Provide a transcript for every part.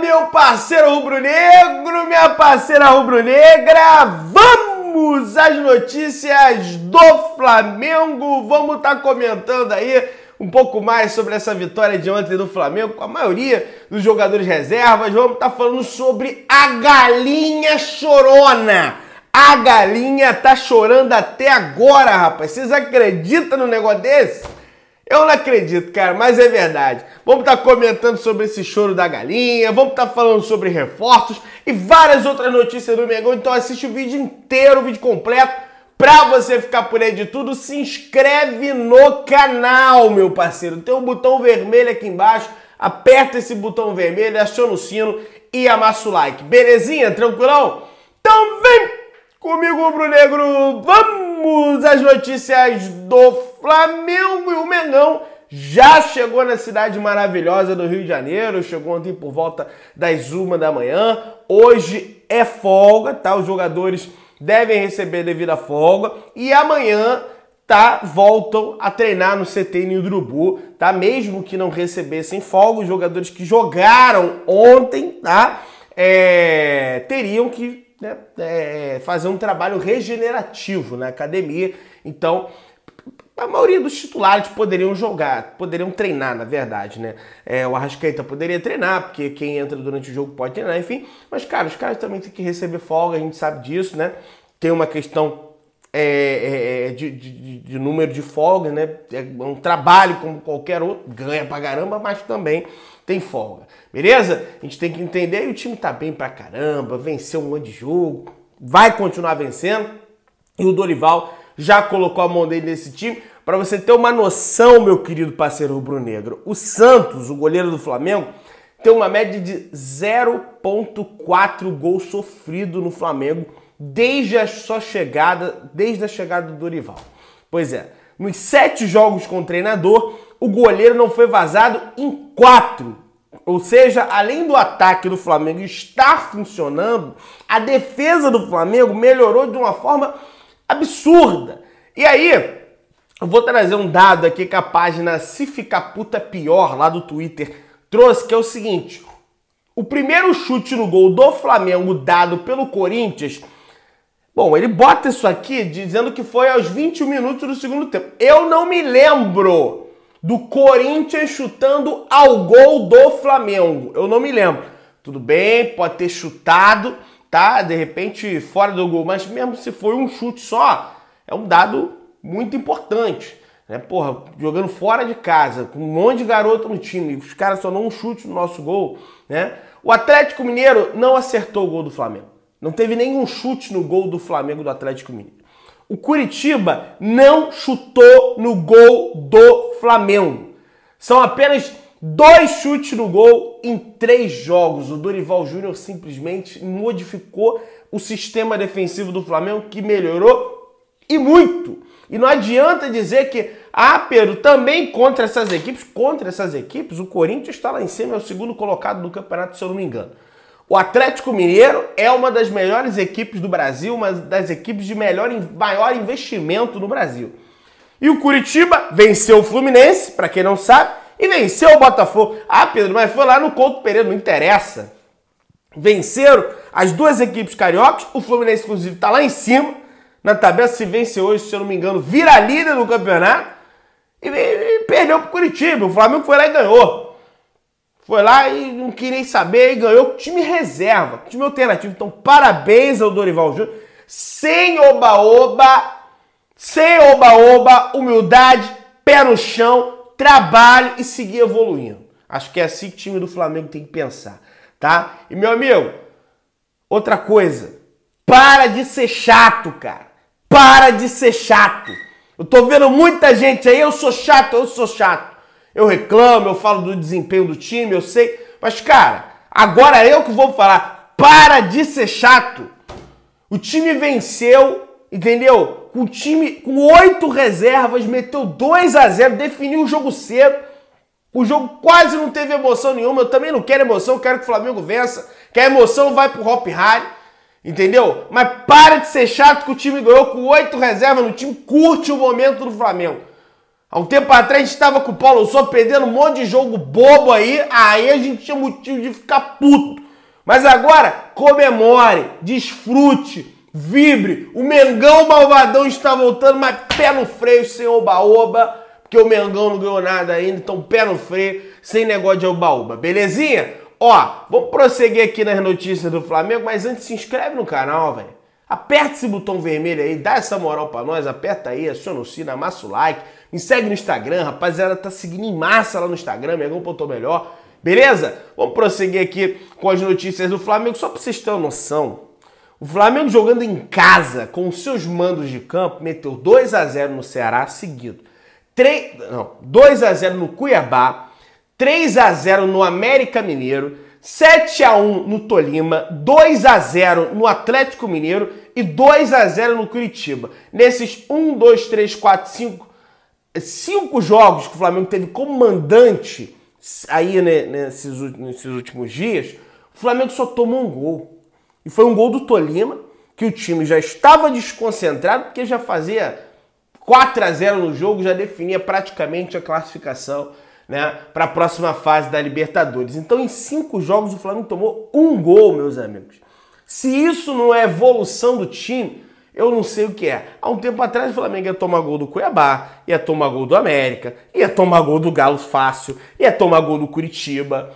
meu parceiro rubro-negro, minha parceira rubro-negra! Vamos às notícias do Flamengo! Vamos estar tá comentando aí um pouco mais sobre essa vitória de ontem do Flamengo com a maioria dos jogadores reservas. Vamos estar tá falando sobre a galinha chorona. A galinha tá chorando até agora, rapaz. Vocês acreditam no negócio desse? Eu não acredito, cara, mas é verdade. Vamos estar tá comentando sobre esse choro da galinha, vamos estar tá falando sobre reforços e várias outras notícias do Mengão. Então assiste o vídeo inteiro, o vídeo completo, pra você ficar por aí de tudo. Se inscreve no canal, meu parceiro. Tem um botão vermelho aqui embaixo. Aperta esse botão vermelho, aciona o sino e amassa o like. Belezinha? Tranquilão? Então vem Comigo, Bruno Negro, vamos às notícias do Flamengo e o Mengão. Já chegou na cidade maravilhosa do Rio de Janeiro, chegou ontem por volta das uma da manhã. Hoje é folga, tá? Os jogadores devem receber devida folga e amanhã tá voltam a treinar no CT Ninho do Urubu, tá? Mesmo que não recebessem folga, os jogadores que jogaram ontem, tá? É, teriam que né, é, é, fazer um trabalho regenerativo na academia. Então, a maioria dos titulares poderiam jogar, poderiam treinar, na verdade, né? É, o Arrascaeta poderia treinar, porque quem entra durante o jogo pode treinar, enfim. Mas, cara, os caras também têm que receber folga, a gente sabe disso, né? Tem uma questão é, é, é de, de, de, número de folga, né? É um trabalho como qualquer outro, ganha pra caramba, mas também tem folga. Beleza? A gente tem que entender e o time tá bem pra caramba, venceu um monte de jogo, vai continuar vencendo. E o Dorival já colocou a mão dele nesse time. Para você ter uma noção, meu querido parceiro rubro-negro, o Santos, o goleiro do Flamengo, tem uma média de 0.4 gol sofrido no Flamengo desde a sua chegada, desde a chegada do Dorival. Pois é, nos sete jogos com o treinador, o goleiro não foi vazado em quatro. Ou seja, além do ataque do Flamengo estar funcionando, a defesa do Flamengo melhorou de uma forma absurda. E aí, eu vou trazer um dado aqui que a página Se Ficar Puta Pior lá do Twitter trouxe, que é o seguinte: o primeiro chute no gol do Flamengo dado pelo Corinthians Bom, ele bota isso aqui dizendo que foi aos 21 minutos do segundo tempo. Eu não me lembro do Corinthians chutando ao gol do Flamengo. Eu não me lembro. Tudo bem, pode ter chutado, tá? De repente fora do gol, mas mesmo se foi um chute só, é um dado muito importante. Né? Porra, jogando fora de casa, com um monte de garoto no time, os caras só não um chute no nosso gol, né? O Atlético Mineiro não acertou o gol do Flamengo. Não teve nenhum chute no gol do Flamengo do Atlético Mineiro. O Curitiba não chutou no gol do Flamengo. São apenas dois chutes no gol em três jogos. O Dorival Júnior simplesmente modificou o sistema defensivo do Flamengo, que melhorou e muito. E não adianta dizer que, ah, Pedro, também contra essas equipes, contra essas equipes, o Corinthians está lá em cima, é o segundo colocado do campeonato, se eu não me engano. O Atlético Mineiro é uma das melhores equipes do Brasil, uma das equipes de melhor, maior investimento no Brasil. E o Curitiba venceu o Fluminense, para quem não sabe, e venceu o Botafogo. Ah, Pedro, mas foi lá no Couto Pereira, não interessa. Venceram as duas equipes cariocas, o Fluminense, inclusive, está lá em cima, na tabela, se vence hoje, se eu não me engano, vira líder do campeonato, e, e, e perdeu para o Curitiba. O Flamengo foi lá e ganhou. Foi lá e não queria nem saber e ganhou com time reserva, time alternativo. Então, parabéns ao Dorival Júnior. Sem oba-oba, sem oba-oba, humildade, pé no chão, trabalho e seguir evoluindo. Acho que é assim que o time do Flamengo tem que pensar, tá? E meu amigo, outra coisa, para de ser chato, cara. Para de ser chato. Eu tô vendo muita gente aí, eu sou chato, eu sou chato. Eu reclamo, eu falo do desempenho do time, eu sei. Mas, cara, agora é eu que vou falar. Para de ser chato. O time venceu, entendeu? Com o time com oito reservas, meteu 2 a 0 definiu o jogo cedo. O jogo quase não teve emoção nenhuma. Eu também não quero emoção, quero que o Flamengo vença. Que a emoção vai pro Hop Harry. Entendeu? Mas para de ser chato que o time ganhou com oito reservas no time. Curte o momento do Flamengo. Há um tempo atrás a gente tava com o Paulo Souza perdendo um monte de jogo bobo aí, aí a gente tinha motivo de ficar puto. Mas agora, comemore, desfrute, vibre. O Mengão Malvadão está voltando, mas pé no freio, sem oba-oba, porque o Mengão não ganhou nada ainda, então pé no freio, sem negócio de oba-oba, belezinha? Ó, vamos prosseguir aqui nas notícias do Flamengo, mas antes se inscreve no canal, velho. Aperta esse botão vermelho aí, dá essa moral pra nós, aperta aí, aciona o sino, amassa o like, me segue no Instagram, rapaziada, tá seguindo em massa lá no Instagram, Megão Pontou Melhor, beleza? Vamos prosseguir aqui com as notícias do Flamengo, só pra vocês terem uma noção. O Flamengo jogando em casa, com seus mandos de campo, meteu 2 a 0 no Ceará seguido. 3, não, 2 a 0 no Cuiabá, 3 a 0 no América Mineiro, 7 a 1 no Tolima, 2 a 0 no Atlético Mineiro e 2 a 0 no Curitiba. Nesses 1, 2, 3, 4, 5, 5 jogos que o Flamengo teve comandante aí né, nesses, nesses últimos dias, o Flamengo só tomou um gol. E foi um gol do Tolima, que o time já estava desconcentrado, porque já fazia 4 a 0 no jogo, já definia praticamente a classificação né, para a próxima fase da Libertadores. Então, em cinco jogos, o Flamengo tomou um gol, meus amigos. Se isso não é evolução do time, eu não sei o que é. Há um tempo atrás o Flamengo ia tomar gol do Cuiabá, ia tomar gol do América, ia tomar gol do Galo Fácil, ia tomar gol do Curitiba.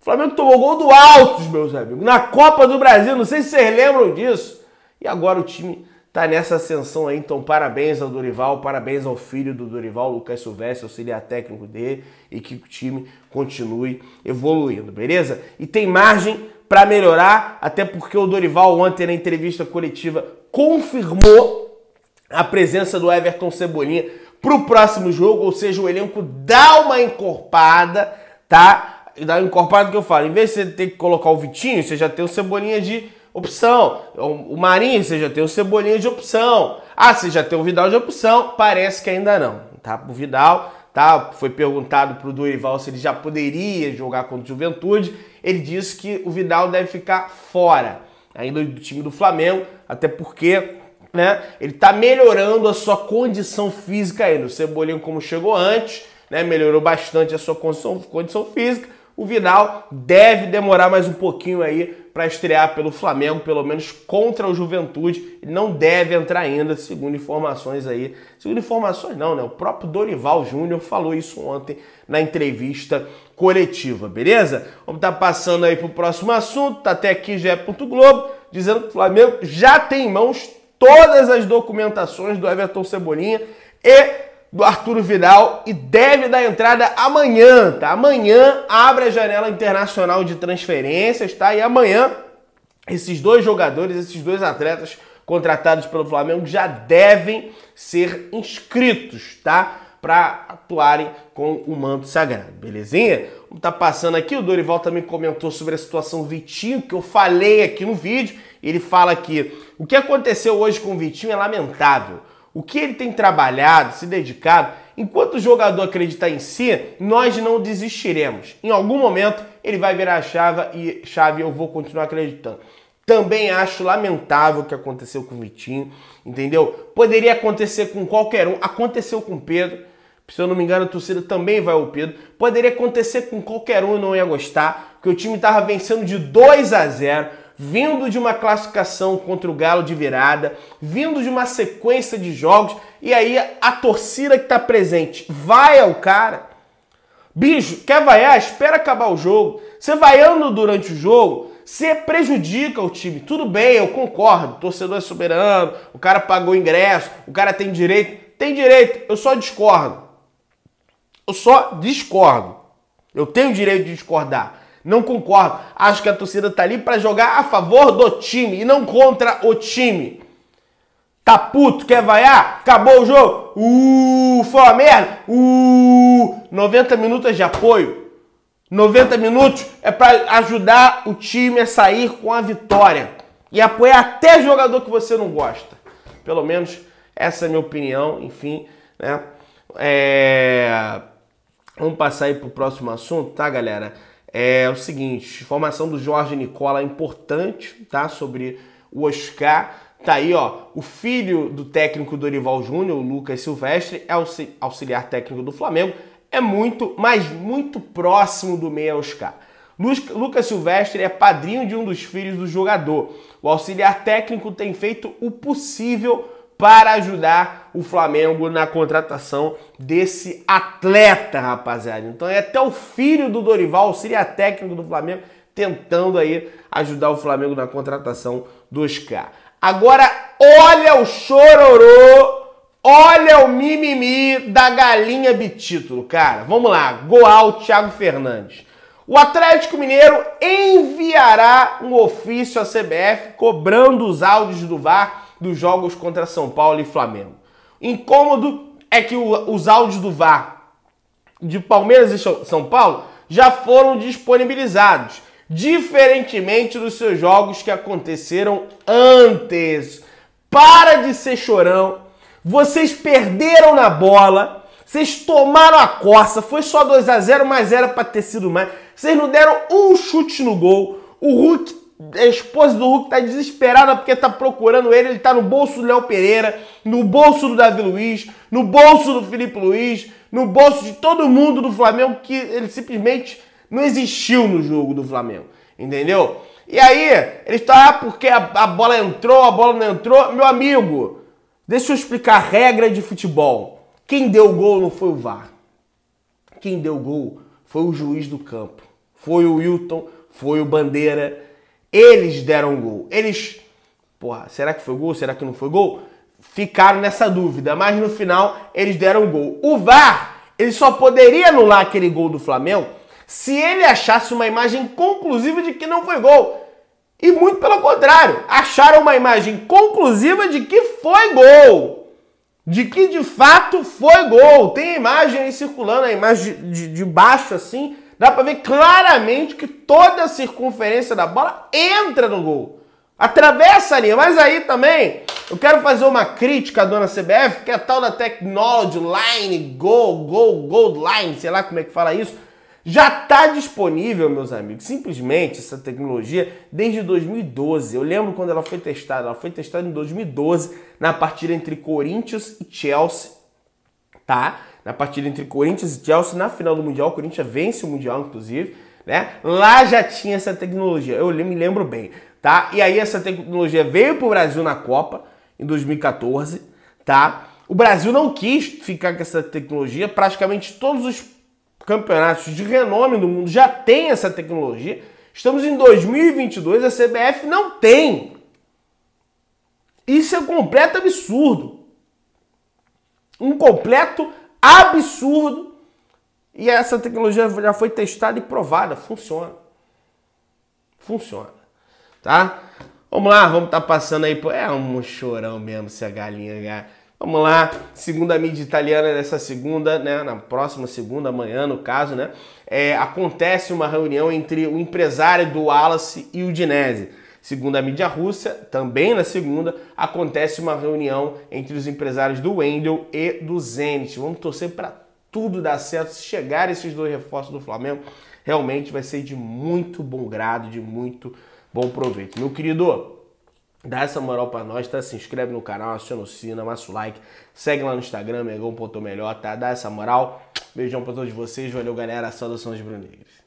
O Flamengo tomou gol do Altos, meus amigos, na Copa do Brasil, não sei se vocês lembram disso. E agora o time tá nessa ascensão aí, então parabéns ao Dorival, parabéns ao filho do Dorival, Lucas Silvestre, auxiliar técnico dele, e que o time continue evoluindo, beleza? E tem margem para melhorar, até porque o Dorival ontem na entrevista coletiva confirmou a presença do Everton Cebolinha para o próximo jogo, ou seja, o elenco dá uma encorpada, tá? Dá uma encorpada que eu falo, em vez de você ter que colocar o Vitinho, você já tem o Cebolinha de opção, o Marinho, você já tem o Cebolinha de opção, ah, você já tem o Vidal de opção, parece que ainda não, tá? O Vidal tá? Foi perguntado para o Dorival se ele já poderia jogar contra o Juventude. Ele disse que o Vidal deve ficar fora ainda né, do time do Flamengo, até porque né, ele está melhorando a sua condição física ainda. Né? O Cebolinho, como chegou antes, né, melhorou bastante a sua condição, condição física o Vinal deve demorar mais um pouquinho aí para estrear pelo Flamengo, pelo menos contra o Juventude. Ele não deve entrar ainda, segundo informações aí. Segundo informações não, né? O próprio Dorival Júnior falou isso ontem na entrevista coletiva, beleza? Vamos estar tá passando aí pro próximo assunto, tá até aqui já é ponto Globo, dizendo que o Flamengo já tem em mãos todas as documentações do Everton Cebolinha e do Arturo Vidal e deve dar entrada amanhã, tá? Amanhã abre a janela internacional de transferências, tá? E amanhã esses dois jogadores, esses dois atletas contratados pelo Flamengo já devem ser inscritos, tá? Para atuarem com o manto sagrado, belezinha? Vamos tá passando aqui, o Dorival também comentou sobre a situação Vitinho, que eu falei aqui no vídeo. Ele fala que o que aconteceu hoje com o Vitinho é lamentável. O que ele tem trabalhado, se dedicado, enquanto o jogador acreditar em si, nós não desistiremos. Em algum momento ele vai virar a chave e chave eu vou continuar acreditando. Também acho lamentável o que aconteceu com o Vitinho, entendeu? Poderia acontecer com qualquer um, aconteceu com o Pedro. Se eu não me engano, a torcida também vai ao Pedro. Poderia acontecer com qualquer um, eu não ia gostar, que o time estava vencendo de 2 a 0 vindo de uma classificação contra o Galo de virada, vindo de uma sequência de jogos, e aí a torcida que está presente vai ao cara. Bicho, quer vaiar? Espera acabar o jogo. Você vaiando durante o jogo, você prejudica o time. Tudo bem, eu concordo. O torcedor é soberano, o cara pagou o ingresso, o cara tem direito. Tem direito, eu só discordo. Eu só discordo. Eu tenho direito de discordar. Não concordo. Acho que a torcida tá ali para jogar a favor do time e não contra o time. Tá puto, quer vaiar? Acabou o jogo. Uh, foi uma merda. Uh, 90 minutos de apoio. 90 minutos é para ajudar o time a sair com a vitória e apoiar até jogador que você não gosta. Pelo menos essa é a minha opinião, enfim, né? É... Vamos passar aí pro próximo assunto, tá, galera? é o seguinte, informação do Jorge Nicola é importante, tá? Sobre o Oscar. Tá aí, ó, o filho do técnico Dorival Júnior, o Lucas Silvestre, é auxiliar técnico do Flamengo, é muito, mas muito próximo do meia Oscar. Lucas Silvestre é padrinho de um dos filhos do jogador. O auxiliar técnico tem feito o possível para ajudar o Flamengo na contratação desse atleta, rapaziada. Então é até o filho do Dorival, seria técnico do Flamengo, tentando aí ajudar o Flamengo na contratação do Oscar. Agora olha o chororô, olha o mimimi da galinha bitítulo, cara. Vamos lá, Goal Thiago Fernandes. O Atlético Mineiro enviará um ofício à CBF cobrando os áudios do VAR dos jogos contra São Paulo e Flamengo. Incômodo é que o, os áudios do VAR de Palmeiras e São Paulo já foram disponibilizados, diferentemente dos seus jogos que aconteceram antes. Para de ser chorão. Vocês perderam na bola. Vocês tomaram a coça. Foi só 2 a 0 mas era para ter sido mais. Vocês não deram um chute no gol. O Hulk a esposa do Hulk tá desesperada porque tá procurando ele. Ele tá no bolso do Léo Pereira, no bolso do Davi Luiz, no bolso do Felipe Luiz, no bolso de todo mundo do Flamengo que ele simplesmente não existiu no jogo do Flamengo. Entendeu? E aí, ele está, ah, porque a, a bola entrou, a bola não entrou. Meu amigo, deixa eu explicar a regra de futebol. Quem deu gol não foi o VAR. Quem deu gol foi o juiz do campo. Foi o Wilton, foi o Bandeira eles deram gol. Eles. Porra, será que foi gol? Será que não foi gol? Ficaram nessa dúvida, mas no final eles deram gol. O VAR, ele só poderia anular aquele gol do Flamengo se ele achasse uma imagem conclusiva de que não foi gol. E muito pelo contrário, acharam uma imagem conclusiva de que foi gol. De que de fato foi gol. Tem imagem aí circulando, a imagem de, de baixo assim, Dá para ver claramente que toda a circunferência da bola entra no gol. Atravessa a linha. Mas aí também, eu quero fazer uma crítica à dona CBF, que é a tal da Technology Line, Gol, Gol, Gold Line, sei lá como é que fala isso. Já está disponível, meus amigos, simplesmente essa tecnologia desde 2012. Eu lembro quando ela foi testada. Ela foi testada em 2012 na partida entre Corinthians e Chelsea, tá? na partida entre Corinthians e Chelsea na final do Mundial. O Corinthians vence o Mundial, inclusive, né? Lá já tinha essa tecnologia, eu me lembro bem, tá? E aí essa tecnologia veio pro Brasil na Copa em 2014, tá? O Brasil não quis ficar com essa tecnologia, praticamente todos os campeonatos de renome do mundo já têm essa tecnologia. Estamos em 2022, a CBF não tem. Isso é um completo absurdo. Um completo absurdo. E essa tecnologia já foi testada e provada, funciona. Funciona, tá? Vamos lá, vamos estar tá passando aí por... É um chorão mesmo se a galinha... Vamos lá, segunda mídia italiana nessa segunda, né, na próxima segunda, amanhã no caso, né, é, acontece uma reunião entre o empresário do Wallace e o Dinese. Segundo a mídia russa, também na segunda, acontece uma reunião entre os empresários do Wendel e do Zenit. Vamos torcer para tudo dar certo. Se chegar esses dois reforços do Flamengo, realmente vai ser de muito bom grado, de muito bom proveito. Meu querido, dá essa moral para nós, tá? Se inscreve no canal, aciona o sino, amassa o like, segue lá no Instagram, melhor, tá? Dá essa moral. Beijão para todos vocês, valeu galera, saudações Brunegres.